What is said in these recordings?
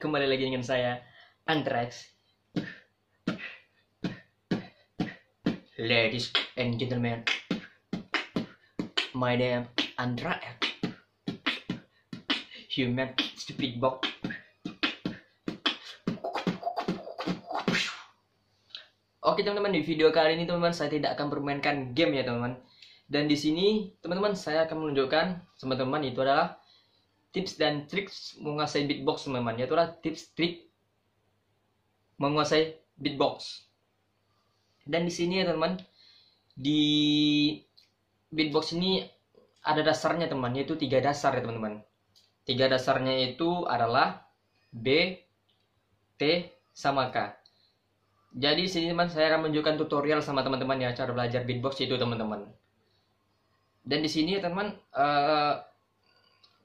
kembali lagi dengan saya Antrax. Ladies and gentlemen, my name Antrax. Human stupid box. Oke teman-teman di video kali ini teman-teman saya tidak akan permainkan game ya teman-teman. Dan di sini teman-teman saya akan menunjukkan teman-teman itu adalah tips dan trik menguasai beatbox teman-teman yaitu tips trik menguasai beatbox dan di sini ya teman-teman di beatbox ini ada dasarnya teman yaitu tiga dasar ya teman-teman tiga dasarnya itu adalah B T sama K jadi sini teman saya akan menunjukkan tutorial sama teman-teman ya cara belajar beatbox itu teman-teman dan di sini ya teman-teman uh,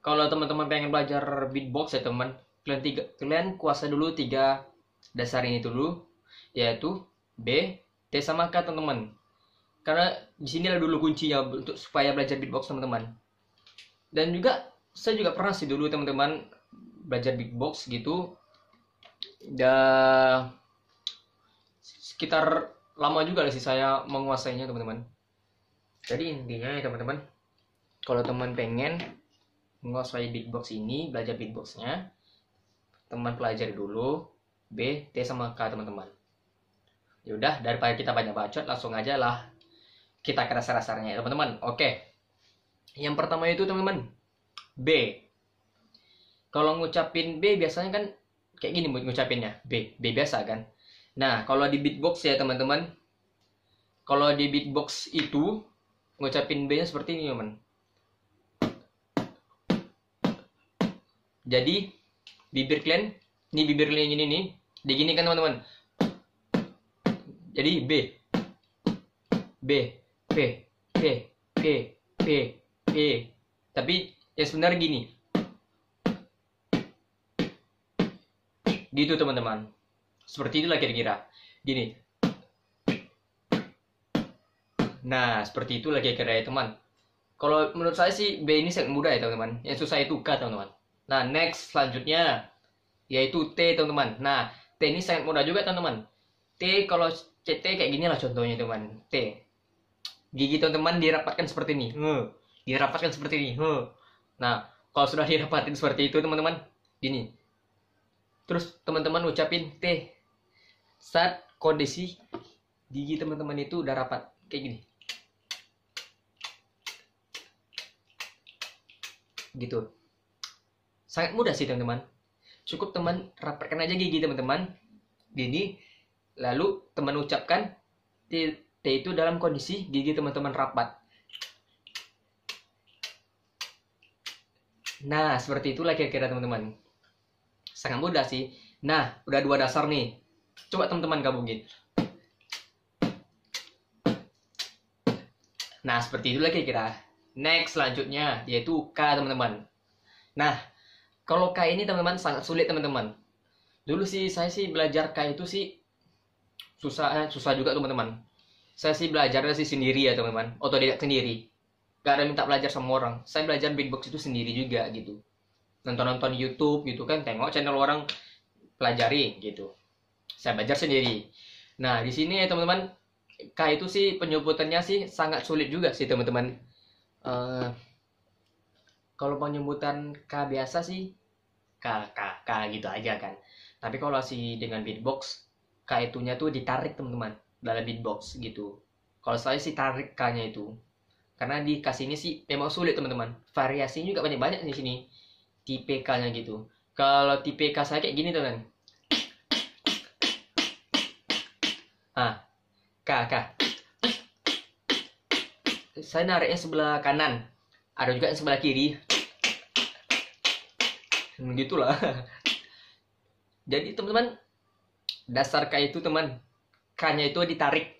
kalau teman-teman pengen belajar beatbox ya teman, kalian tiga, kalian kuasa dulu tiga dasar ini dulu, yaitu B, T sama K teman-teman. Karena di sinilah dulu kuncinya untuk supaya belajar beatbox teman-teman. Dan juga saya juga pernah sih dulu teman-teman belajar beatbox gitu. Dan sekitar lama juga sih saya menguasainya teman-teman. Jadi intinya ya teman-teman, kalau teman pengen menguasai beatbox ini belajar beatboxnya teman pelajari dulu B T sama K teman-teman yaudah daripada kita banyak bacot langsung aja lah kita ke dasar-dasarnya ya teman-teman oke yang pertama itu teman-teman B kalau ngucapin B biasanya kan kayak gini ngucapinnya B B biasa kan nah kalau di beatbox ya teman-teman kalau di beatbox itu ngucapin B nya seperti ini teman Jadi bibir kalian, ini bibir kalian ini nih, kan teman-teman. Jadi B. B, P, P, P, P, P. Tapi yang sebenarnya gini. Gitu teman-teman. Seperti itulah kira-kira. Gini. Nah, seperti itulah kira-kira ya teman. Kalau menurut saya sih B ini sangat mudah ya teman-teman. Yang susah itu K teman-teman. Nah, next selanjutnya yaitu T, teman-teman. Nah, T ini sangat mudah juga, teman-teman. T kalau CT kayak gini lah contohnya, teman. T. Gigi teman-teman dirapatkan seperti ini. Dirapatkan seperti ini. Nah, kalau sudah dirapatin seperti itu, teman-teman, gini. Terus teman-teman ucapin T. Saat kondisi gigi teman-teman itu udah rapat kayak gini. Gitu. Sangat mudah sih teman-teman. Cukup teman rapatkan aja gigi teman-teman. Gini, lalu teman ucapkan T, T itu dalam kondisi gigi teman-teman rapat. Nah, seperti itulah kira-kira teman-teman. Sangat mudah sih. Nah, udah dua dasar nih. Coba teman-teman gabungin. Nah, seperti itulah kira-kira. Next, selanjutnya, yaitu K, teman-teman. Nah, kalau kayak ini teman-teman sangat sulit teman-teman dulu sih saya sih belajar kayak itu sih susah eh, susah juga teman-teman saya sih belajarnya sih sendiri ya teman-teman otodidak sendiri gak ada minta belajar sama orang saya belajar beatbox itu sendiri juga gitu nonton-nonton YouTube gitu kan tengok channel orang pelajari gitu saya belajar sendiri nah di sini ya teman-teman kayak itu sih penyebutannya sih sangat sulit juga sih teman-teman uh, kalau penyebutan K biasa sih K K K gitu aja kan tapi kalau si dengan beatbox K itunya tuh ditarik teman-teman dalam beatbox gitu kalau saya sih tarik K-nya itu karena di K sini sih memang sulit teman-teman variasinya juga banyak-banyak di sini tipe K-nya gitu kalau tipe K saya kayak gini teman ah K K saya nariknya sebelah kanan ada juga yang sebelah kiri hmm, gitulah jadi teman-teman dasar kayak itu teman kanya itu ditarik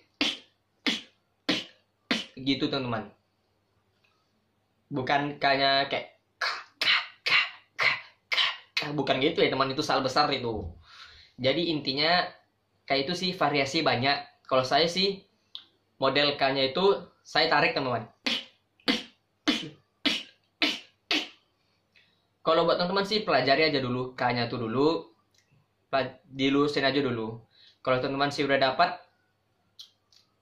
gitu teman-teman bukan kanya kayak bukan gitu ya teman itu salah besar itu jadi intinya kayak itu sih variasi banyak kalau saya sih model K itu saya tarik teman-teman kalau buat teman-teman sih pelajari aja dulu K-nya tuh dulu dilusin aja dulu kalau teman-teman sih udah dapat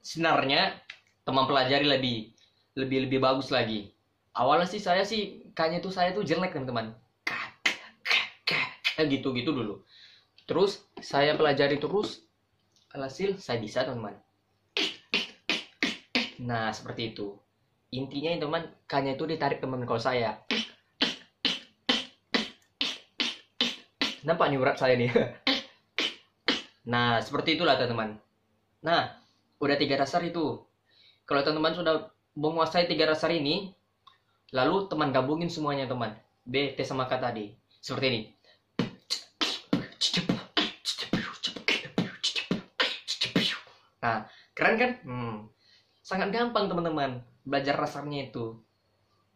sinarnya teman pelajari lebih lebih lebih bagus lagi awalnya sih saya sih kayaknya tuh saya tuh jelek teman-teman K gitu gitu dulu terus saya pelajari terus alhasil saya bisa teman-teman nah seperti itu intinya teman teman kayaknya itu ditarik teman teman kalau saya nampak nih urat saya nih nah seperti itulah teman-teman nah udah tiga dasar itu kalau teman-teman sudah menguasai tiga dasar ini lalu teman gabungin semuanya teman B T sama K tadi seperti ini nah keren kan hmm. sangat gampang teman-teman belajar dasarnya itu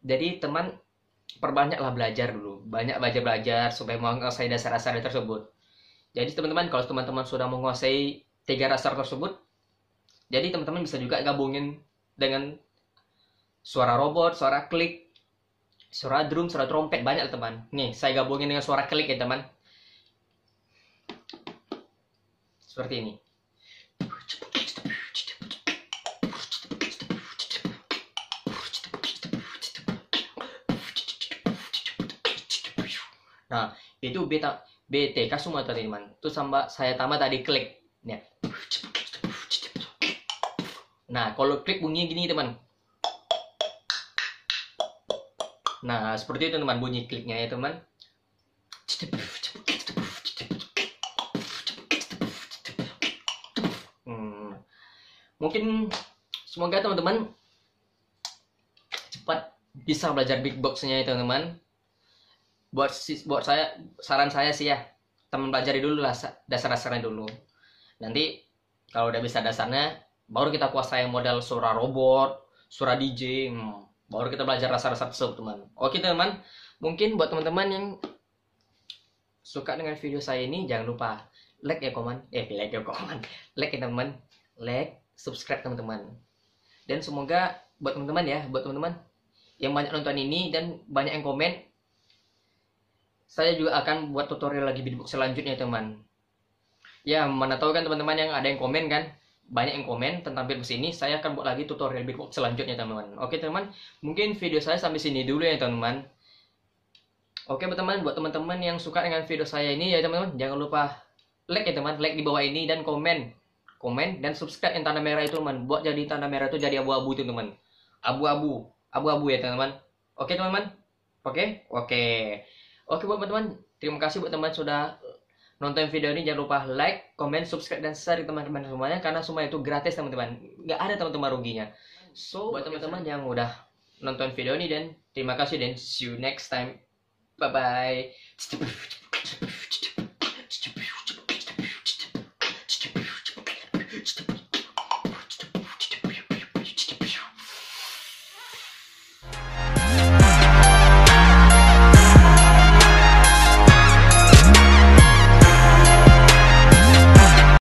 jadi teman perbanyaklah belajar dulu banyak belajar belajar supaya menguasai dasar-dasar tersebut jadi teman-teman kalau teman-teman sudah menguasai tiga dasar tersebut jadi teman-teman bisa juga gabungin dengan suara robot suara klik suara drum suara trompet banyak teman nih saya gabungin dengan suara klik ya teman seperti ini Nah, itu beta BTK semua teman-teman. Itu sama saya tambah tadi klik. Nah, kalau klik bunyi gini, teman. Nah, seperti itu, teman, bunyi kliknya ya, teman. Hmm. Mungkin semoga teman-teman cepat bisa belajar beatboxnya ya, teman-teman buat buat saya saran saya sih ya teman pelajari dulu lah dasar-dasarnya dulu nanti kalau udah bisa dasarnya baru kita kuasai model suara robot suara DJ hmm, baru kita belajar dasar-dasar tersebut teman oke teman mungkin buat teman-teman yang suka dengan video saya ini jangan lupa like ya komen eh like ya komen like ya teman like subscribe teman-teman dan semoga buat teman-teman ya buat teman-teman yang banyak nonton ini dan banyak yang komen saya juga akan buat tutorial lagi beatbox selanjutnya teman ya mana tahu kan teman-teman yang ada yang komen kan banyak yang komen tentang beatbox ini saya akan buat lagi tutorial beatbox selanjutnya teman-teman oke teman mungkin video saya sampai sini dulu ya teman-teman oke teman teman buat teman-teman yang suka dengan video saya ini ya teman-teman jangan lupa like ya teman like di bawah ini dan komen komen dan subscribe yang tanda merah itu teman buat jadi tanda merah itu jadi abu-abu itu teman abu-abu abu-abu ya teman-teman oke teman-teman oke oke Oke buat teman-teman, terima kasih buat teman teman sudah eh, nonton video ini. Jangan lupa like, comment, subscribe, dan share ke teman-teman semuanya. Karena semua itu gratis teman-teman. Nggak ada teman-teman ruginya. So, buat teman-teman yang udah nonton video ini dan terima kasih dan see you next time. Bye-bye.